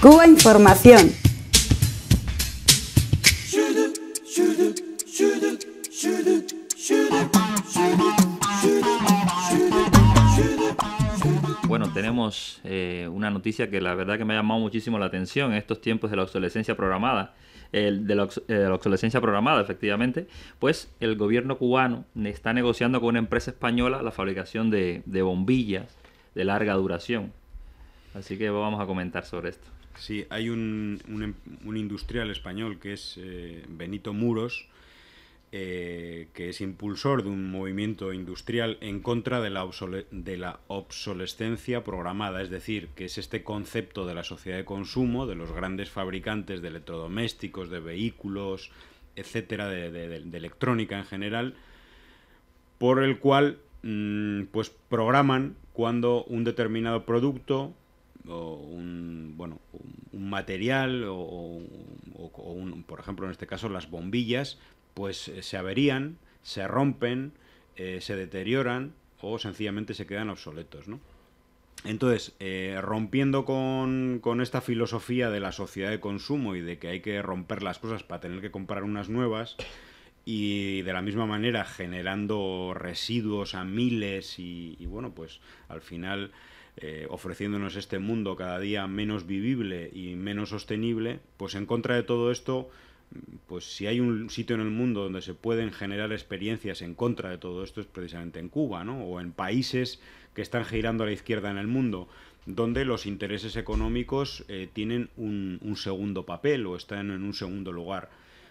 Cuba Información. Bueno, tenemos eh, una noticia que la verdad que me ha llamado muchísimo la atención en estos tiempos de la obsolescencia programada. El de, la, eh, obsolescencia programada, efectivamente, pues el gobierno cubano está negociando con una empresa española la fabricación de bombillas de larga duración. Así que vamos a comentar sobre esto. Sí, hay un, em, un, industrial español que es eh, Benito Muros, eh, que es impulsor de un movimiento industrial en contra de la, de la obsolescencia programada, es decir, que es este concepto de la sociedad de consumo, de los grandes fabricantes de electrodomésticos, de vehículos, etcétera, de, electrónica en general, por el cual mm, pues programan cuando un determinado producto o un, bueno, un, un material o, por ejemplo, en este caso las bombillas, pues eh, se averían, se rompen, eh, se deterioran o sencillamente se quedan obsoletos, Entonces, eh, rompiendo con, esta filosofía de la sociedad de consumo y de que hay que romper las cosas para tener que comprar unas nuevas, y de la misma manera generando residuos a miles y bueno, pues al final eh, ofreciéndonos este mundo cada día menos vivible y menos sostenible, pues en contra de todo esto, pues si hay un sitio en el mundo donde se pueden generar experiencias en contra de todo esto es precisamente en Cuba, ¿no? O en países que están girando a la izquierda en el mundo, donde los intereses económicos eh, tienen un, un, segundo papel o están en un segundo lugar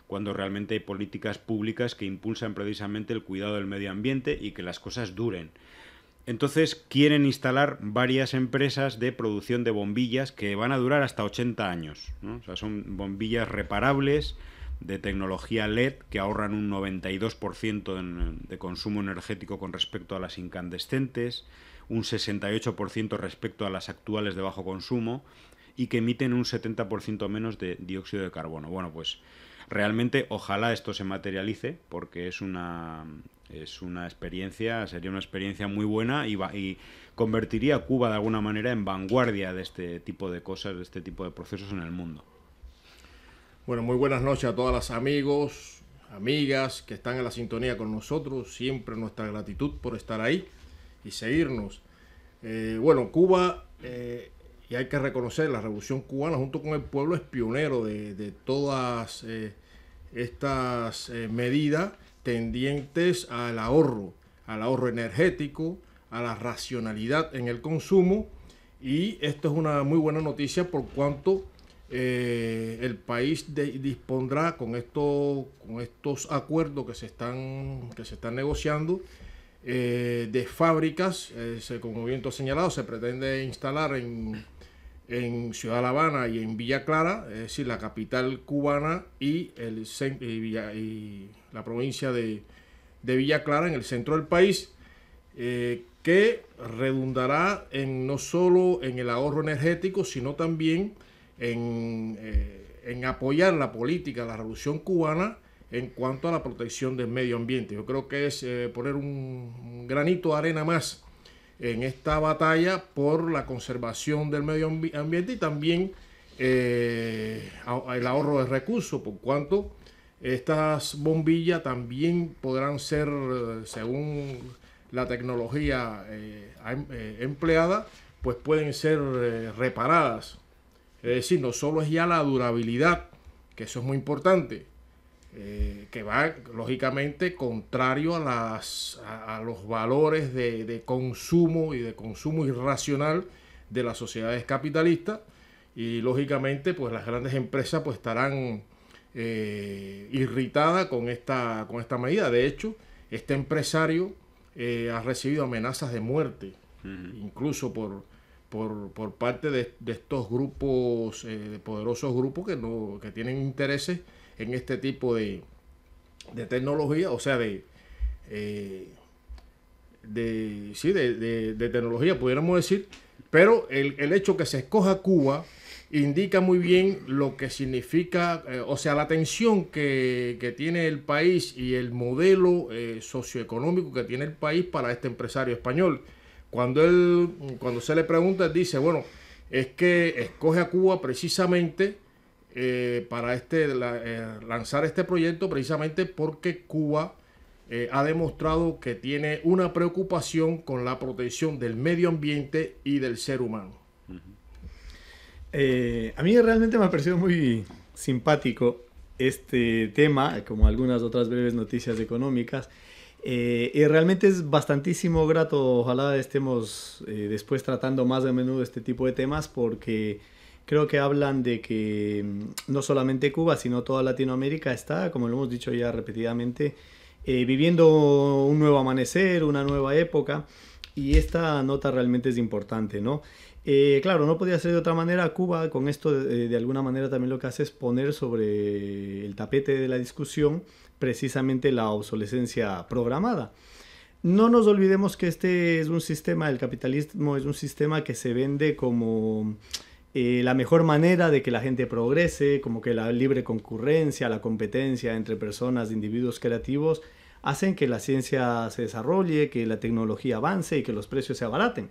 cuando realmente hay políticas públicas que impulsan precisamente el cuidado del medio ambiente y que las cosas duren. Entonces quieren instalar varias empresas de producción de bombillas que van a durar hasta 80 años. O sea, son bombillas reparables de tecnología LED que ahorran un 92% de consumo energético con respecto a las incandescentes, un 68% respecto a las actuales de bajo consumo y que emiten un 70% menos de dióxido de carbono. Bueno, pues realmente ojalá esto se materialice porque es una es una experiencia, sería una experiencia muy buena y, y, convertiría a Cuba de alguna manera en vanguardia de este tipo de cosas, de este tipo de procesos en el mundo. Bueno, muy buenas noches a todas las amigos, amigas que están en la sintonía con nosotros. Siempre nuestra gratitud por estar ahí y seguirnos. Eh, bueno, Cuba, eh, y hay que reconocer, la revolución cubana junto con el pueblo es pionero de, todas eh, estas medidas tendientes al ahorro, al ahorro energético, a la racionalidad en el consumo. Y esto es una muy buena noticia por cuanto eh, el país dispondrá con, con estos acuerdos que se están, que se están negociando eh, de fábricas. como bien señalado, se pretende instalar en, en Ciudad La Habana y en Villa Clara, es decir, la capital cubana y el y la provincia de, Villa Clara, en el centro del país, eh, que redundará en no solo en el ahorro energético, sino también eh, en, apoyar la política de la revolución cubana en cuanto a la protección del medio ambiente. Yo creo que es eh, poner un granito de arena más en esta batalla por la conservación del medio ambiente y también el ahorro de recursos, por cuanto estas bombillas también podrán ser, según la tecnología eh, em, eh, empleada, pues pueden ser eh, reparadas. Es decir, no solo es ya la durabilidad, que eso es muy importante, que va lógicamente contrario a, las, los valores de, de, consumo y de consumo irracional de las sociedades capitalistas. Y lógicamente, pues las grandes empresas pues estarán eh, irritada con esta, con esta medida. De hecho, este empresario eh, ha recibido amenazas de muerte, incluso por, por, parte de, estos grupos, eh, de poderosos grupos que, no, que tienen intereses en este tipo de, de tecnología, o sea, de... de, sí, de, tecnología, pudiéramos decir, pero el, el hecho que se escoja Cuba indica muy bien lo que significa, eh, o sea, la tensión que, tiene el país y el modelo eh, socioeconómico que tiene el país para este empresario español. Cuando, él, cuando se le pregunta, dice, bueno, es que escoge a Cuba precisamente eh, para este, lanzar este proyecto, precisamente porque Cuba ha demostrado que tiene una preocupación con la protección del medio ambiente y del ser humano. Eh, a mí realmente me ha parecido muy simpático este tema, como algunas otras breves noticias económicas. Eh, y realmente es bastantísimo grato, ojalá estemos eh, después tratando más de menudo este tipo de temas porque creo que hablan de que mm, no solamente Cuba, sino toda Latinoamérica está, como lo hemos dicho ya repetidamente, viviendo un nuevo amanecer, una nueva época y esta nota realmente es importante, ¿no? Eh, claro, no podía ser de otra manera. Cuba con esto eh, de, alguna manera también lo que hace es poner sobre el tapete de la discusión precisamente la obsolescencia programada. No nos olvidemos que este es un sistema, el capitalismo es un sistema que se vende como eh, la mejor manera de que la gente progrese, como que la libre concurrencia, la competencia entre personas, individuos creativos, hacen que la ciencia se desarrolle, que la tecnología avance y que los precios se abaraten.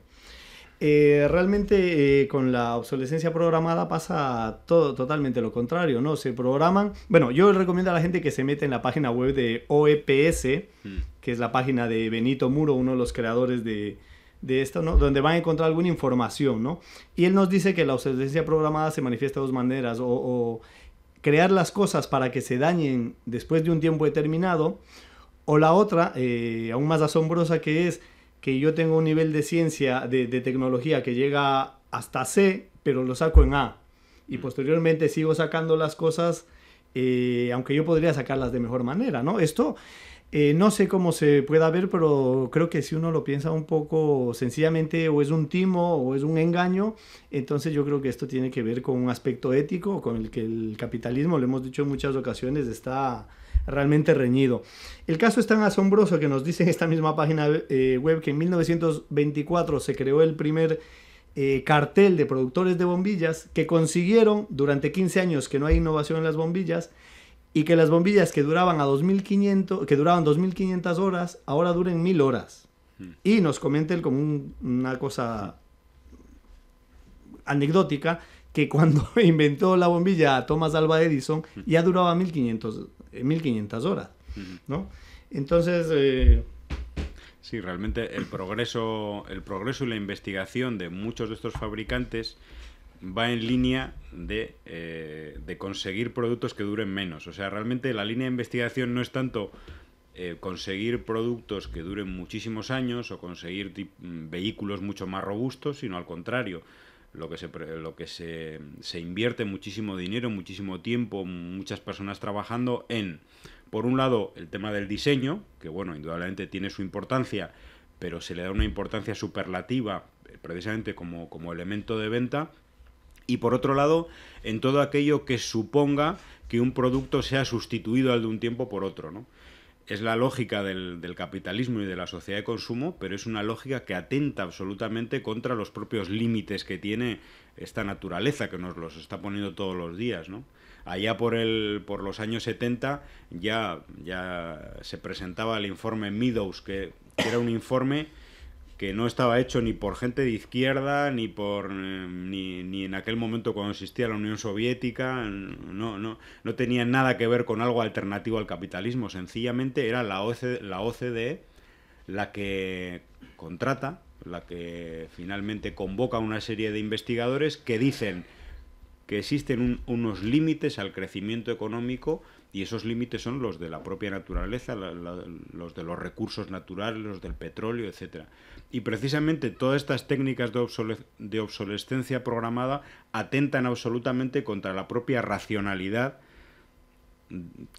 Eh, realmente eh, con la obsolescencia programada pasa todo totalmente lo contrario, ¿no? Se programan. Bueno, yo recomiendo a la gente que se meta en la página web de OEPS, mm. que es la página de Benito Muro, uno de los creadores de, de esto, ¿no? Donde van a encontrar alguna información, ¿no? Y él nos dice que la obsolescencia programada se manifiesta de dos maneras, o, o crear las cosas para que se dañen después de un tiempo determinado, o la otra, eh, aún más asombrosa, que es que yo tengo un nivel de ciencia, de, tecnología que llega hasta C, pero lo saco en A. Y mm. posteriormente sigo sacando las cosas, eh, aunque yo podría sacarlas de mejor manera, ¿no? Esto eh, no sé cómo se pueda ver, pero creo que si uno lo piensa un poco sencillamente, o es un timo o es un engaño, entonces yo creo que esto tiene que ver con un aspecto ético, con el que el capitalismo, lo hemos dicho en muchas ocasiones, está realmente reñido. El caso es tan asombroso que nos dice en esta misma página eh, web que en 1924 se creó el primer eh, cartel de productores de bombillas que consiguieron durante 15 años que no hay innovación en las bombillas y que las bombillas que duraban a 2500 que duraban 2500 horas ahora duren 1000 horas. Mm. Y nos comenta él como una cosa anecdótica que cuando inventó la bombilla Thomas Alva Edison mm. ya duraba 1500 1500 eh, horas, ¿no? Entonces... Eh, sí, realmente el progreso, el progreso y la investigación de muchos de estos fabricantes va en línea de, eh, de conseguir productos que duren menos. O sea, realmente la línea de investigación no es tanto conseguir productos que duren muchísimos años o conseguir mm, vehículos mucho más robustos, sino al contrario, lo que, se, lo que se, invierte muchísimo dinero, muchísimo tiempo, muchas personas trabajando en, por un lado, el tema del diseño, que bueno, indudablemente tiene su importancia, pero se le da una importancia superlativa eh, precisamente como, como elemento de venta, y por otro lado, en todo aquello que suponga que un producto sea sustituido al de un tiempo por otro, ¿no? es la lógica del, del, capitalismo y de la sociedad de consumo, pero es una lógica que atenta absolutamente contra los propios límites que tiene esta naturaleza que nos los está poniendo todos los días, ¿no? Allá por, el, por los años 70 ya, ya se presentaba el informe Meadows, que era un informe que no estaba hecho ni por gente de izquierda, ni por em, ni, en aquel momento cuando existía la Unión Soviética, no, no, no tenía nada que ver con algo alternativo al capitalismo, sencillamente era la OCDE, la, OCDE la que contrata, la que finalmente convoca a una serie de investigadores que dicen que existen unos límites al crecimiento económico y esos límites son los de la propia naturaleza, los de los recursos naturales, los del petróleo, etc. Y precisamente todas estas técnicas de obsolescencia programada atentan absolutamente contra la propia racionalidad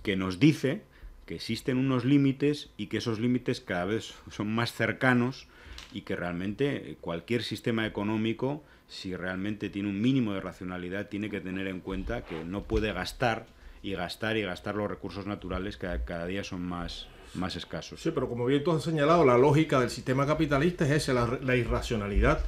que nos dice que existen unos límites y que esos límites cada vez son más cercanos y que realmente eh, cualquier sistema económico, si realmente tiene un mínimo de racionalidad, tiene que tener en cuenta que no puede gastar y gastar y gastar los recursos naturales que cada día son más, más escasos. Sí, pero como bien tú has señalado, la lógica del sistema capitalista es esa, la, irracionalidad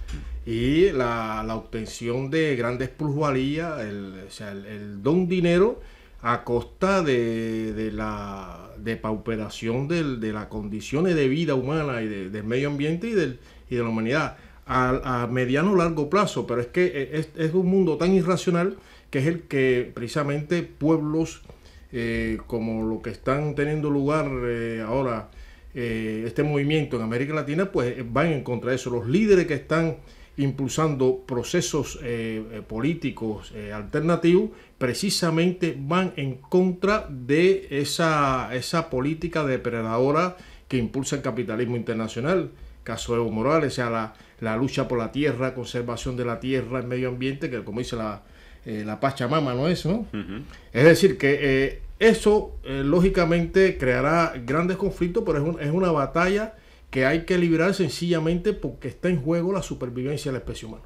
y la, obtención de grandes plusvalías, el, o sea, el don dinero a costa de, de la depauperación de las condiciones de vida humana y del medio ambiente y, del, y de la humanidad a, mediano o largo plazo. Pero es que e, es, un mundo tan irracional que es el que precisamente pueblos eh, como lo que están teniendo lugar eh, ahora, eh, este movimiento en América Latina, pues van en contra de eso. Los líderes que están impulsando procesos eh, eh, políticos eh, alternativos, precisamente van en contra de esa, esa política depredadora que impulsa el capitalismo internacional. Caso Evo Morales, o sea, la, lucha por la tierra, conservación de la tierra, el medio ambiente, que como dice la, la Pachamama, ¿no es? eso? Es decir, que eso lógicamente creará grandes conflictos, pero es, es una batalla que hay que liberar sencillamente porque está en juego la supervivencia de la especie humana.